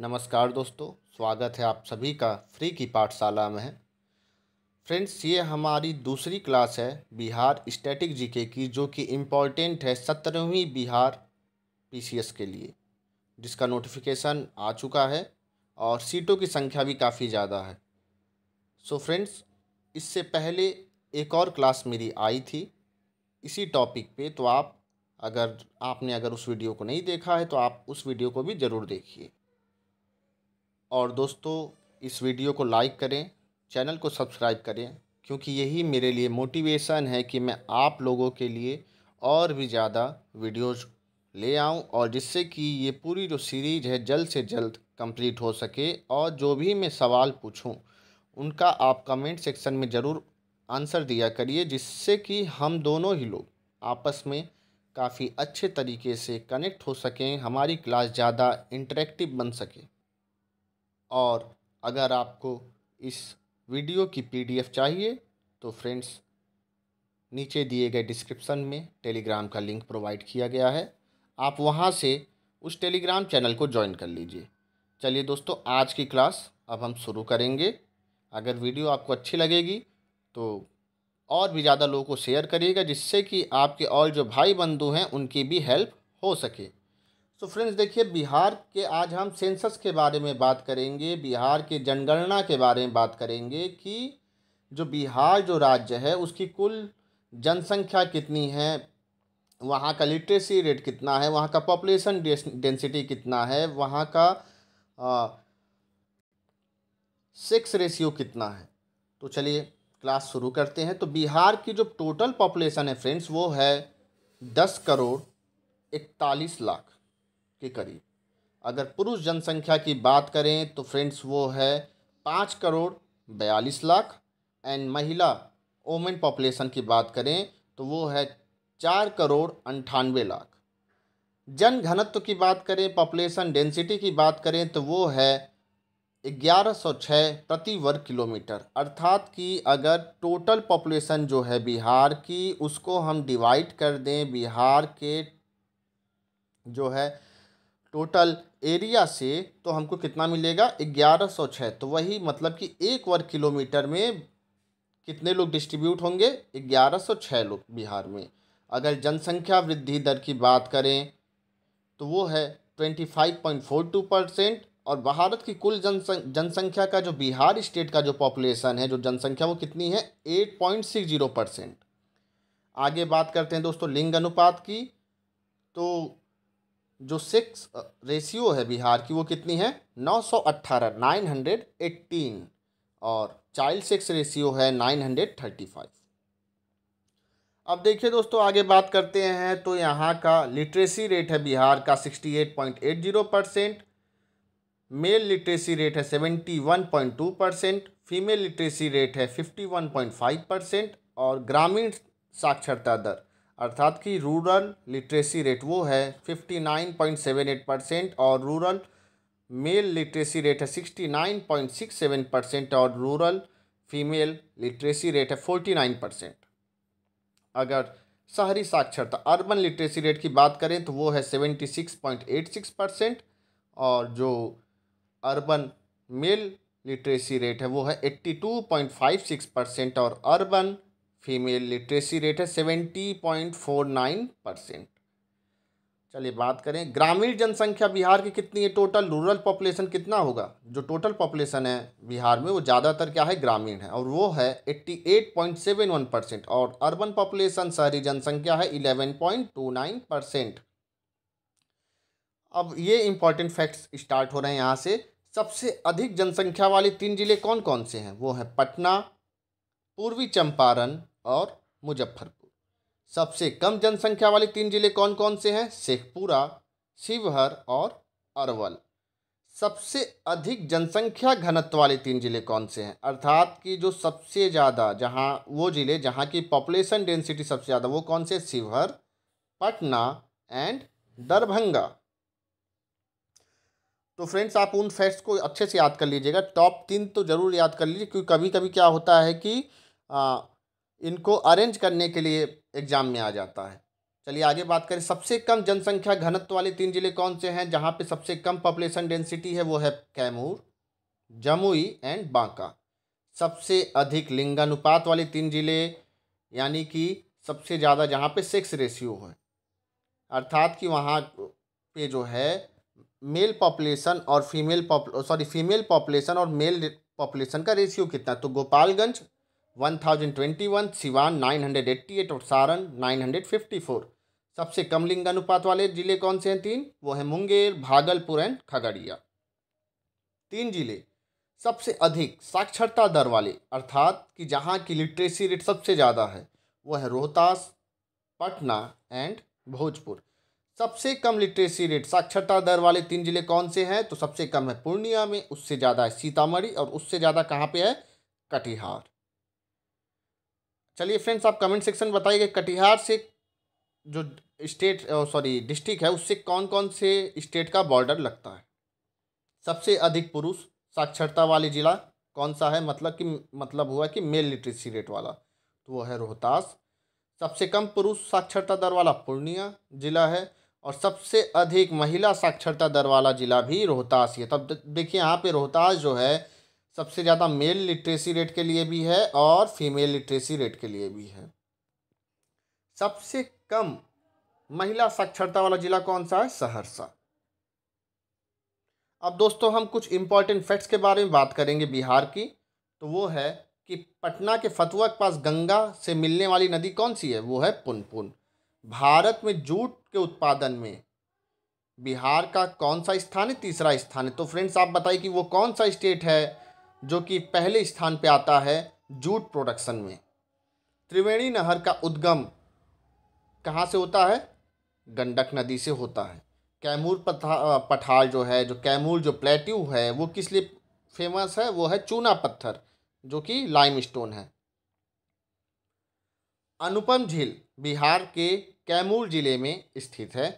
नमस्कार दोस्तों स्वागत है आप सभी का फ्री की पाठशाला में फ्रेंड्स ये हमारी दूसरी क्लास है बिहार स्टैटिक जीके की जो कि इम्पॉर्टेंट है सत्रहवीं बिहार पीसीएस के लिए जिसका नोटिफिकेशन आ चुका है और सीटों की संख्या भी काफ़ी ज़्यादा है सो फ्रेंड्स इससे पहले एक और क्लास मेरी आई थी इसी टॉपिक पे तो आप अगर आपने अगर उस वीडियो को नहीं देखा है तो आप उस वीडियो को भी ज़रूर देखिए और दोस्तों इस वीडियो को लाइक करें चैनल को सब्सक्राइब करें क्योंकि यही मेरे लिए मोटिवेशन है कि मैं आप लोगों के लिए और भी ज़्यादा वीडियोज़ ले आऊं और जिससे कि ये पूरी जो सीरीज है जल्द से जल्द कंप्लीट हो सके और जो भी मैं सवाल पूछूं उनका आप कमेंट सेक्शन में ज़रूर आंसर दिया करिए जिससे कि हम दोनों ही लोग आपस में काफ़ी अच्छे तरीके से कनेक्ट हो सकें हमारी क्लास ज़्यादा इंटरेक्टिव बन सके और अगर आपको इस वीडियो की पीडीएफ चाहिए तो फ्रेंड्स नीचे दिए गए डिस्क्रिप्शन में टेलीग्राम का लिंक प्रोवाइड किया गया है आप वहाँ से उस टेलीग्राम चैनल को ज्वाइन कर लीजिए चलिए दोस्तों आज की क्लास अब हम शुरू करेंगे अगर वीडियो आपको अच्छी लगेगी तो और भी ज़्यादा लोगों को शेयर करिएगा जिससे कि आपके और जो भाई बंधु हैं उनकी भी हेल्प हो सके सो तो फ्रेंड्स देखिए बिहार के आज हम सेंसस के बारे में बात करेंगे बिहार के जनगणना के बारे में बात करेंगे कि जो बिहार जो राज्य है उसकी कुल जनसंख्या कितनी है वहाँ का लिटरेसी रेट कितना है वहाँ का पॉपुलेशन डेंसिटी कितना है वहाँ का सेक्स रेशियो कितना है तो चलिए क्लास शुरू करते हैं तो बिहार की जो टोटल पॉपुलेशन है फ्रेंड्स वो है दस करोड़ इकतालीस लाख के करीब अगर पुरुष जनसंख्या की बात करें तो फ्रेंड्स वो है पाँच करोड़ बयालीस लाख एंड महिला ओमेन पॉपुलेशन की बात करें तो वो है चार करोड़ अंठानवे लाख जन घनत्व की बात करें पॉपुलेशन डेंसिटी की बात करें तो वो है ग्यारह सौ छः प्रति वर्ग किलोमीटर अर्थात कि अगर टोटल पॉपुलेशन जो है बिहार की उसको हम डिवाइड कर दें बिहार के जो है टोटल एरिया से तो हमको कितना मिलेगा ग्यारह सौ छः तो वही मतलब कि एक वर्ग किलोमीटर में कितने लोग डिस्ट्रीब्यूट होंगे ग्यारह सौ छः लोग बिहार में अगर जनसंख्या वृद्धि दर की बात करें तो वो है twenty five point four two percent और भारत की कुल जनसंख्या जनसंख्या का जो बिहार स्टेट का जो पॉपुलेशन है जो जनसंख्या वो कितनी है eight point six zero percent आगे बात करते हैं दोस्तों लिंग अनुपात की तो जो सेक्स रेशियो है बिहार की वो कितनी है नौ सौ अट्ठारह नाइन हंड्रेड एट्टीन और चाइल्ड सेक्स रेशियो है नाइन हंड्रेड थर्टी फाइव अब देखिए दोस्तों आगे बात करते हैं तो यहाँ का लिटरेसी रेट है बिहार का sixty eight point eight zero percent male literacy rate है seventy one point two percent female literacy rate है fifty one point five percent और ग्रामीण साक्षरता दर अर्थात कि रूरल लिटरेसी रेट वो है fifty nine point seven eight percent और रूरल मेल लिटरेसी रेट है sixty nine point six seven percent और रूरल फीमेल लिटरेसी रेट है फोर्टी नाइन परसेंट अगर शहरी साक्षरता अर्बन लिटरेसी रेट की बात करें तो वो है seventy six point eight six percent और जो अर्बन मेल लिटरेसी रेट है वो है eighty two point five six percent और अर्बन फीमेल लिटरेसी रेट है seventy point four nine percent चलिए बात करें ग्रामीण जनसंख्या बिहार की कितनी है टोटल रूरल पॉपुलेशन कितना होगा जो टोटल पॉपुलेशन है बिहार में वो ज़्यादातर क्या है ग्रामीण है और वो है eighty eight point seven one percent और अर्बन पॉपुलेशन शहरी जनसंख्या है eleven point two nine percent अब ये इंपॉर्टेंट फैक्ट्स स्टार्ट हो रहे हैं यहाँ से सबसे अधिक जनसंख्या वाले तीन जिले कौन कौन से हैं वो हैं पटना पूर्वी चंपारण और मुजफ्फरपुर सबसे कम जनसंख्या वाले तीन जिले कौन कौन से हैं शेखपुरा शिवहर और अरवल सबसे अधिक जनसंख्या घनत्व वाले तीन जिले कौन से हैं अर्थात कि जो सबसे ज़्यादा जहाँ वो ज़िले जहाँ की पॉपुलेशन डेंसिटी सबसे ज़्यादा वो कौन से शिवहर पटना एंड दरभंगा तो फ्रेंड्स आप उन फैक्ट्स को अच्छे से याद कर लीजिएगा टॉप तीन तो ज़रूर याद कर लीजिए क्योंकि कभी कभी क्या होता है कि आ, इनको अरेंज करने के लिए एग्ज़ाम में आ जाता है चलिए आगे बात करें सबसे कम जनसंख्या घनत्व वाले तीन ज़िले कौन से हैं जहाँ पे सबसे कम पॉपुलेशन डेंसिटी है वो है कैमूर जमुई एंड बांका सबसे अधिक लिंगानुपात वाले तीन ज़िले यानी कि सबसे ज़्यादा जहाँ पे सेक्स रेशियो है अर्थात कि वहाँ पे जो है मेल पॉपुलेशन और फीमेल सॉरी फीमेल पॉपुलेशन और मेल पॉपुलेशन का रेशियो कितना तो गोपालगंज 1021 सिवान 988 और सारण 954 सबसे कम लिंग अनुपात वाले जिले कौन से हैं तीन वो हैं मुंगेर भागलपुर एंड खगड़िया तीन जिले सबसे अधिक साक्षरता दर वाले अर्थात कि जहाँ की लिटरेसी रेट सबसे ज़्यादा है वह है रोहतास पटना एंड भोजपुर सबसे कम लिटरेसी रेट साक्षरता दर वाले तीन जिले कौन से हैं तो सबसे कम है पूर्णिया में उससे ज़्यादा है सीतामढ़ी और उससे ज़्यादा कहाँ पे है कटिहार चलिए फ्रेंड्स आप कमेंट सेक्शन बताइए कटिहार से जो स्टेट सॉरी डिस्ट्रिक्ट है उससे कौन कौन से स्टेट का बॉर्डर लगता है सबसे अधिक पुरुष साक्षरता वाले जिला कौन सा है मतलब कि मतलब हुआ कि मेल लिटरेसी रेट वाला तो वो है रोहतास सबसे कम पुरुष साक्षरता दर वाला पूर्णिया जिला है और सबसे अधिक महिला साक्षरता दर वाला जिला भी रोहतास ही है तब देखिए यहाँ पे रोहतास जो है सबसे ज़्यादा मेल लिटरेसी रेट के लिए भी है और फीमेल लिटरेसी रेट के लिए भी है सबसे कम महिला साक्षरता वाला ज़िला कौन सा है सहरसा अब दोस्तों हम कुछ इम्पॉर्टेंट फैक्ट्स के बारे में बात करेंगे बिहार की तो वो है कि पटना के फतुआ के पास गंगा से मिलने वाली नदी कौन सी है वो है पुनपुन भारत में जूट के उत्पादन में बिहार का कौन सा स्थान है तीसरा स्थान है तो फ्रेंड्स आप बताइए कि वो कौन सा स्टेट है जो कि पहले स्थान पर आता है जूट प्रोडक्शन में त्रिवेणी नहर का उद्गम कहाँ से होता है गंडक नदी से होता है कैमूर पठार जो है जो कैमूर जो प्लेट्यू है वो किस लिए फेमस है वो है चूना पत्थर जो कि लाइम स्टोन है अनुपम झील बिहार के कैमूर जिले में स्थित है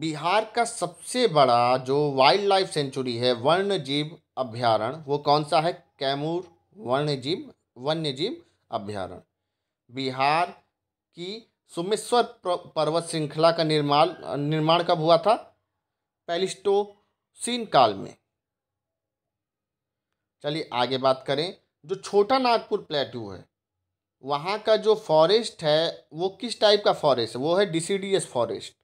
बिहार का सबसे बड़ा जो वाइल्ड लाइफ सेंचुरी है वन्य जीव अभ्यारण वो कौन सा है कैमूर वन्य जीव वन्य जीव अभ्यारण बिहार की सुमेश्वर पर्वत श्रृंखला का निर्माण निर्माण कब हुआ था पैलिस्टोसिन काल में चलिए आगे बात करें जो छोटा नागपुर प्लेटू है वहाँ का जो फॉरेस्ट है वो किस टाइप का फॉरेस्ट है वो है डिसीडीएस फॉरेस्ट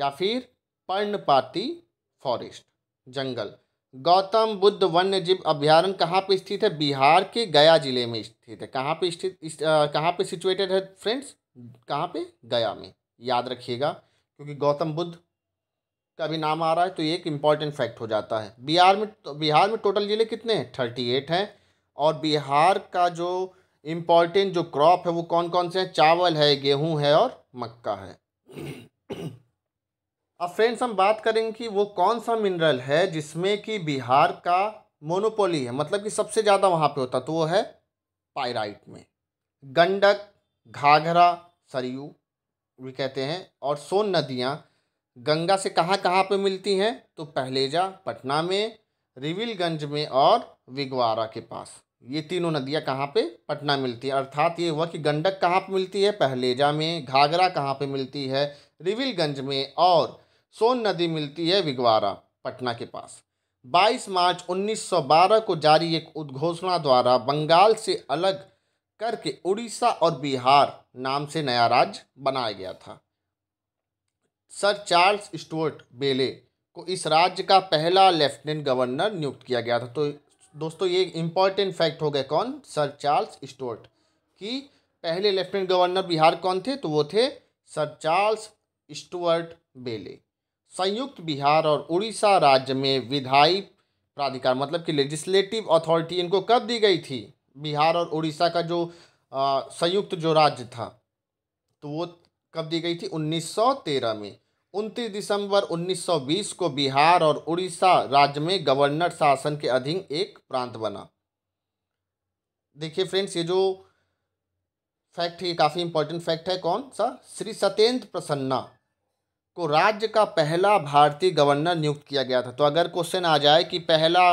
या फिर पर्णपाती फॉरेस्ट जंगल गौतम बुद्ध वन्य जीव अभ्यारण्य कहाँ पे स्थित है बिहार के गया जिले में स्थित है कहाँ पे स्थित कहाँ पे सिचुएटेड है फ्रेंड्स कहाँ पे गया में याद रखिएगा क्योंकि गौतम बुद्ध का भी नाम आ रहा है तो ये एक इम्पॉर्टेंट फैक्ट हो जाता है बिहार में तो, बिहार में टोटल ज़िले कितने हैं थर्टी एट हैं और बिहार का जो इम्पॉर्टेंट जो क्रॉप है वो कौन कौन से हैं चावल है गेहूँ है और मक्का है अब फ्रेंड्स हम बात करेंगे कि वो कौन सा मिनरल है जिसमें कि बिहार का मोनोपोली है मतलब कि सबसे ज़्यादा वहाँ पे होता तो वो है पायराइट में गंडक घाघरा सरयू भी कहते हैं और सोन नदियाँ गंगा से कहाँ कहाँ पे मिलती हैं तो पहलेजा पटना में रिविलगंज में और विगवारा के पास ये तीनों नदियाँ कहाँ पे पटना मिलती है अर्थात ये हुआ कि गंडक कहाँ पे मिलती है पहलेजा में घाघरा कहाँ पे मिलती है रिविलगंज में और सोन नदी मिलती है विगवारा पटना के पास 22 मार्च 1912 को जारी एक उद्घोषणा द्वारा बंगाल से अलग करके उड़ीसा और बिहार नाम से नया राज्य बनाया गया था सर चार्ल्स स्टुअर्ट बेले को इस राज्य का पहला लेफ्टिनेंट गवर्नर नियुक्त किया गया था तो दोस्तों ये इम्पॉर्टेंट फैक्ट हो गया कौन सर चार्ल्स स्टुअर्ट कि पहले लेफ्टिनेंट गवर्नर बिहार कौन थे तो वो थे सर चार्ल्स स्टुअर्ट बेले संयुक्त बिहार और उड़ीसा राज्य में विधायी प्राधिकार मतलब कि लेजिस्लेटिव अथॉरिटी इनको कब दी गई थी बिहार और उड़ीसा का जो संयुक्त जो राज्य था तो वो कब दी गई थी 1913 में उनतीस दिसंबर 1920 को बिहार और उड़ीसा राज्य में गवर्नर शासन के अधीन एक प्रांत बना देखिए फ्रेंड्स ये जो फैक्ट है काफ़ी इंपॉर्टेंट फैक्ट है कौन सा श्री सत्येंद्र प्रसन्ना को राज्य का पहला भारतीय गवर्नर नियुक्त किया गया था तो अगर क्वेश्चन आ जाए कि पहला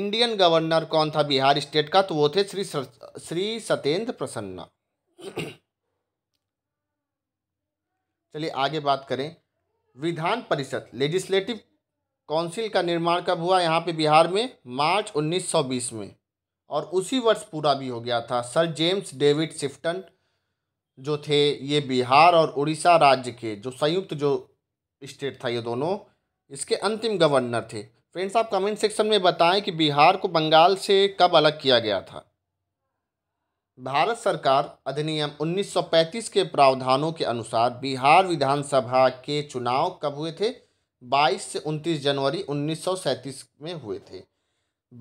इंडियन गवर्नर कौन था बिहार स्टेट का तो वो थे श्री श्री सत्येंद्र प्रसन्ना चलिए आगे बात करें विधान परिषद लेजिस्लेटिव काउंसिल का निर्माण कब हुआ यहाँ पे बिहार में मार्च 1920 में और उसी वर्ष पूरा भी हो गया था सर जेम्स डेविड सिफ्टन जो थे ये बिहार और उड़ीसा राज्य के जो संयुक्त जो स्टेट था ये दोनों इसके अंतिम गवर्नर थे फ्रेंड्स आप कमेंट सेक्शन में बताएं कि बिहार को बंगाल से कब अलग किया गया था भारत सरकार अधिनियम 1935 के प्रावधानों के अनुसार बिहार विधानसभा के चुनाव कब हुए थे 22 से 29 जनवरी 1937 में हुए थे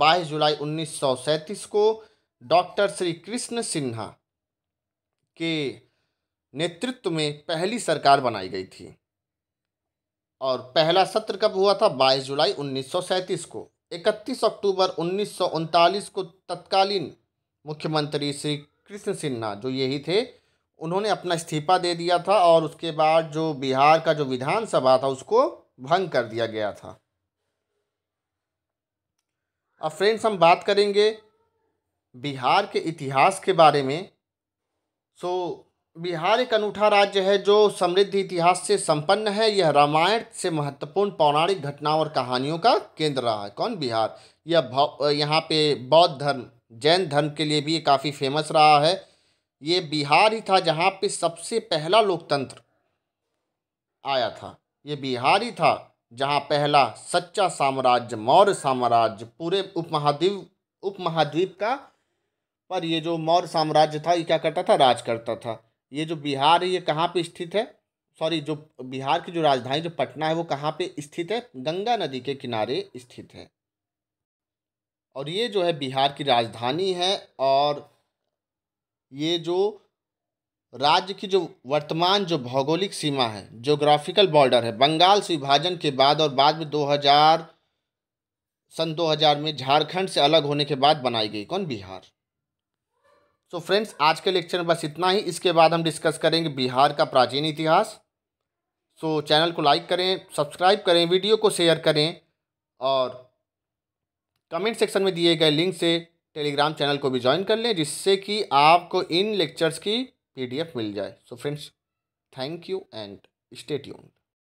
22 जुलाई 1937 को डॉक्टर श्री कृष्ण सिन्हा के नेतृत्व में पहली सरकार बनाई गई थी और पहला सत्र कब हुआ था 22 जुलाई 1937 को 31 अक्टूबर उन्नीस को तत्कालीन मुख्यमंत्री श्री कृष्ण सिन्हा जो यही थे उन्होंने अपना इस्तीफा दे दिया था और उसके बाद जो बिहार का जो विधानसभा था उसको भंग कर दिया गया था अब फ्रेंड्स हम बात करेंगे बिहार के इतिहास के बारे में सो बिहार एक अनूठा राज्य है जो समृद्ध इतिहास से संपन्न है यह रामायण से महत्वपूर्ण पौराणिक घटनाओं और कहानियों का केंद्र रहा है कौन बिहार यह यहाँ पे बौद्ध धर्म जैन धर्म के लिए भी ये काफ़ी फेमस रहा है ये बिहार ही था जहाँ पे सबसे पहला लोकतंत्र आया था ये बिहार ही था जहाँ पहला सच्चा साम्राज्य मौर्य साम्राज्य पूरे उपमहाद्वीप उपमहाद्वीप का पर ये जो मौर्य साम्राज्य था ये क्या करता था राज करता था ये जो बिहार है ये कहाँ पे स्थित है सॉरी जो बिहार की जो राजधानी जो पटना है वो कहाँ पे स्थित है गंगा नदी के किनारे स्थित है और ये जो है बिहार की राजधानी है और ये जो राज्य की जो वर्तमान जो भौगोलिक सीमा है जोग्राफिकल बॉर्डर है बंगाल से विभाजन के बाद और बाद में 2000 सन 2000 में झारखंड से अलग होने के बाद बनाई गई कौन बिहार सो फ्रेंड्स आज के लेक्चर में बस इतना ही इसके बाद हम डिस्कस करेंगे बिहार का प्राचीन इतिहास सो so, चैनल को लाइक करें सब्सक्राइब करें वीडियो को शेयर करें और कमेंट सेक्शन में दिए गए लिंक से टेलीग्राम चैनल को भी ज्वाइन कर लें जिससे कि आपको इन लेक्चर्स की पीडीएफ मिल जाए so friends thank you and stay tuned